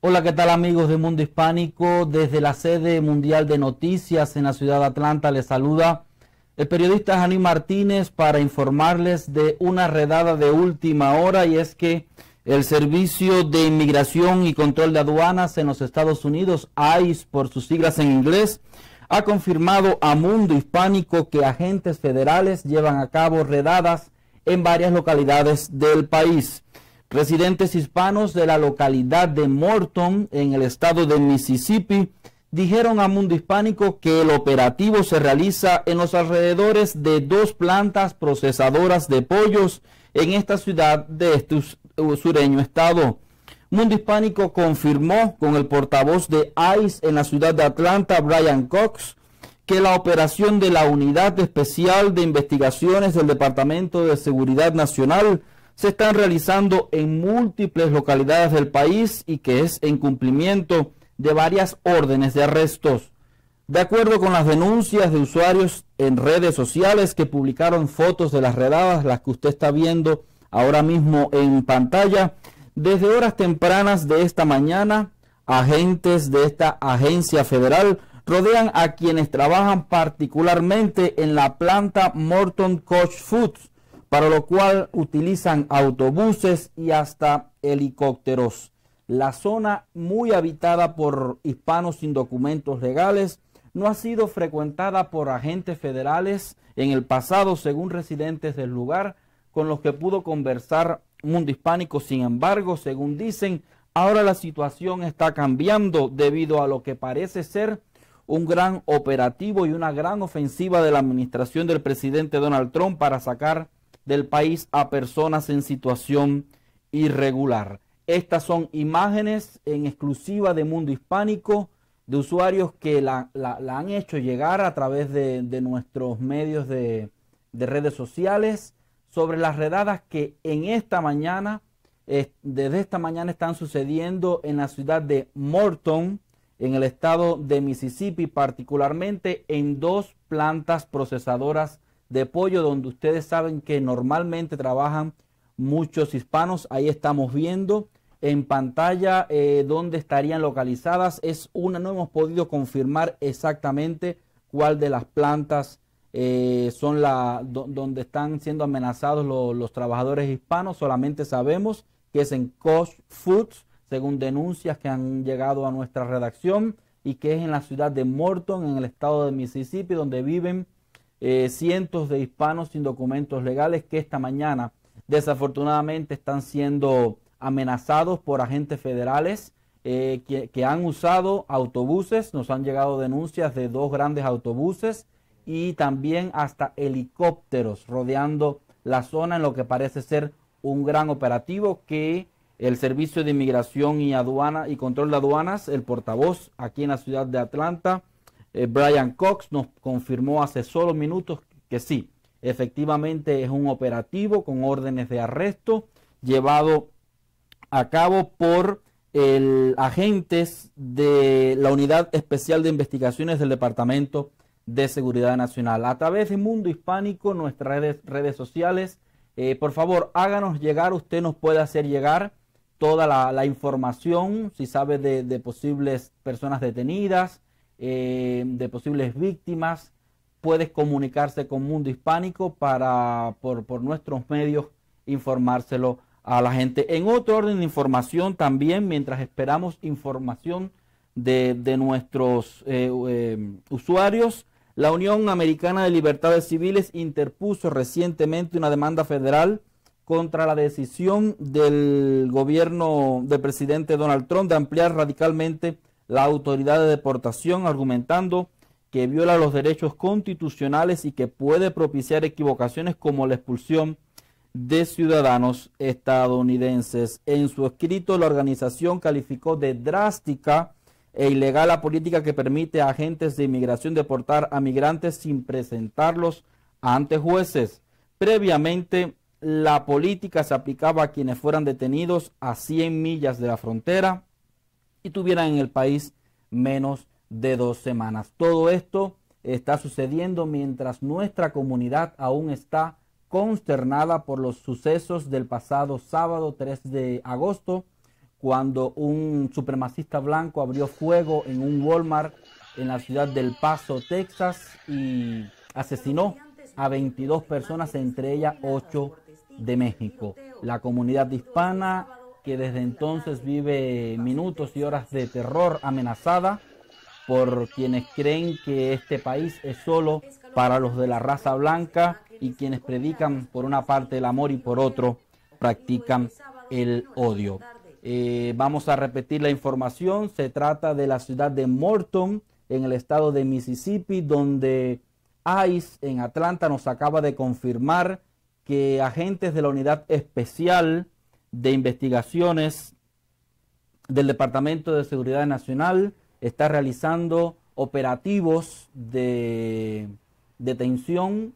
Hola, ¿qué tal amigos de Mundo Hispánico? Desde la sede mundial de noticias en la ciudad de Atlanta les saluda el periodista Jani Martínez para informarles de una redada de última hora y es que el Servicio de Inmigración y Control de Aduanas en los Estados Unidos, ICE por sus siglas en inglés, ha confirmado a Mundo Hispánico que agentes federales llevan a cabo redadas en varias localidades del país. Residentes hispanos de la localidad de Morton, en el estado de Mississippi, dijeron a Mundo Hispánico que el operativo se realiza en los alrededores de dos plantas procesadoras de pollos en esta ciudad de este sureño estado. Mundo Hispánico confirmó con el portavoz de ICE en la ciudad de Atlanta, Brian Cox, que la operación de la Unidad Especial de Investigaciones del Departamento de Seguridad Nacional se están realizando en múltiples localidades del país y que es en cumplimiento de varias órdenes de arrestos. De acuerdo con las denuncias de usuarios en redes sociales que publicaron fotos de las redadas, las que usted está viendo ahora mismo en pantalla, desde horas tempranas de esta mañana, agentes de esta agencia federal rodean a quienes trabajan particularmente en la planta Morton Coach Foods, para lo cual utilizan autobuses y hasta helicópteros. La zona muy habitada por hispanos sin documentos legales no ha sido frecuentada por agentes federales en el pasado, según residentes del lugar, con los que pudo conversar Mundo Hispánico. Sin embargo, según dicen, ahora la situación está cambiando debido a lo que parece ser un gran operativo y una gran ofensiva de la administración del presidente Donald Trump para sacar del país a personas en situación irregular. Estas son imágenes en exclusiva de Mundo Hispánico, de usuarios que la, han hecho llegar a través de, nuestros medios de, redes sociales sobre las redadas que en esta mañana, desde esta mañana están sucediendo en la ciudad de Morton, en el estado de Mississippi, particularmente en dos plantas procesadoras de pollo donde ustedes saben que normalmente trabajan muchos hispanos. Ahí estamos viendo en pantalla eh, dónde estarían localizadas. Es una, no hemos podido confirmar exactamente cuál de las plantas eh, son la, donde están siendo amenazados los trabajadores hispanos. Solamente sabemos que es en cost Foods, según denuncias que han llegado a nuestra redacción, y que es en la ciudad de Morton, en el estado de Mississippi, donde viven eh, cientos de hispanos sin documentos legales que esta mañana desafortunadamente están siendo amenazados por agentes federales eh, que, que, han usado autobuses, nos han llegado denuncias de dos grandes autobuses y también hasta helicópteros rodeando la zona en lo que parece ser un gran operativo que el Servicio de Inmigración y Aduana y Control de Aduanas, el portavoz aquí en la ciudad de Atlanta, eh, Brian Cox nos confirmó hace solo minutos que sí, efectivamente es un operativo con órdenes de arresto llevado a cabo por el, agentes de la Unidad Especial de Investigaciones del Departamento de Seguridad Nacional. A través de Mundo Hispánico, nuestras redes, redes sociales, eh, por favor, háganos llegar, usted nos puede hacer llegar toda la, información, si sabe de, posibles personas detenidas, eh, de posibles víctimas. Puedes comunicarse con Mundo Hispánico para por, por nuestros medios informárselo a la gente. En otro orden de información también, mientras esperamos información de, nuestros eh, eh, usuarios, la Unión Americana de Libertades Civiles interpuso recientemente una demanda federal contra la decisión del gobierno del presidente Donald Trump de ampliar radicalmente la autoridad de deportación argumentando que viola los derechos constitucionales y que puede propiciar equivocaciones como la expulsión de ciudadanos estadounidenses. En su escrito, la organización calificó de drástica e ilegal la política que permite a agentes de inmigración deportar a migrantes sin presentarlos ante jueces. Previamente, la política se aplicaba a quienes fueran detenidos a 100 millas de la frontera y tuvieran en el país menos de dos semanas. Todo esto está sucediendo mientras nuestra comunidad aún está consternada por los sucesos del pasado sábado 3 de agosto, cuando un supremacista blanco abrió fuego en un Walmart en la ciudad del Paso, Texas, y asesinó a 22 personas, entre ellas 8 de México. La comunidad hispana que desde entonces vive minutos y horas de terror amenazada por quienes creen que este país es solo para los de la raza blanca y quienes predican por una parte el amor y por otro practican el odio. Eh, vamos a repetir la información, se trata de la ciudad de Morton en el estado de Mississippi donde ICE en Atlanta nos acaba de confirmar que agentes de la unidad especial de investigaciones del Departamento de Seguridad Nacional está realizando operativos de detención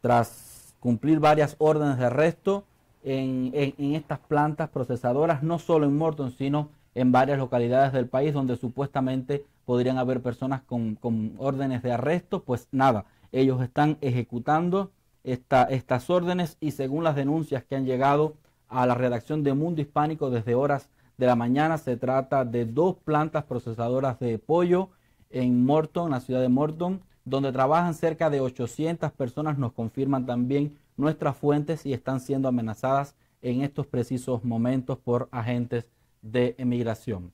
tras cumplir varias órdenes de arresto en, estas plantas procesadoras, no solo en Morton, sino en varias localidades del país donde supuestamente podrían haber personas con, órdenes de arresto, pues nada, ellos están ejecutando estas órdenes y según las denuncias que han llegado a la redacción de Mundo Hispánico desde horas de la mañana. Se trata de dos plantas procesadoras de pollo en Morton, la ciudad de Morton, donde trabajan cerca de 800 personas, nos confirman también nuestras fuentes y están siendo amenazadas en estos precisos momentos por agentes de emigración.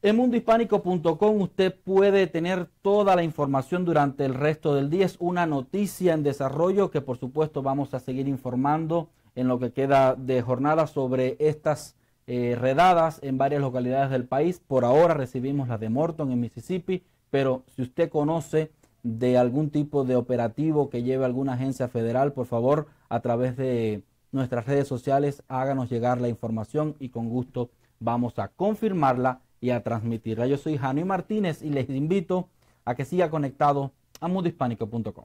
En mundohispánico.com usted puede tener toda la información durante el resto del día. Es una noticia en desarrollo que por supuesto vamos a seguir informando en lo que queda de jornada sobre estas eh, redadas en varias localidades del país. Por ahora recibimos las de Morton en Mississippi, pero si usted conoce de algún tipo de operativo que lleve alguna agencia federal, por favor, a través de nuestras redes sociales, háganos llegar la información y con gusto vamos a confirmarla y a transmitirla. Yo soy Jani Martínez y les invito a que siga conectado a mundohispánico.com.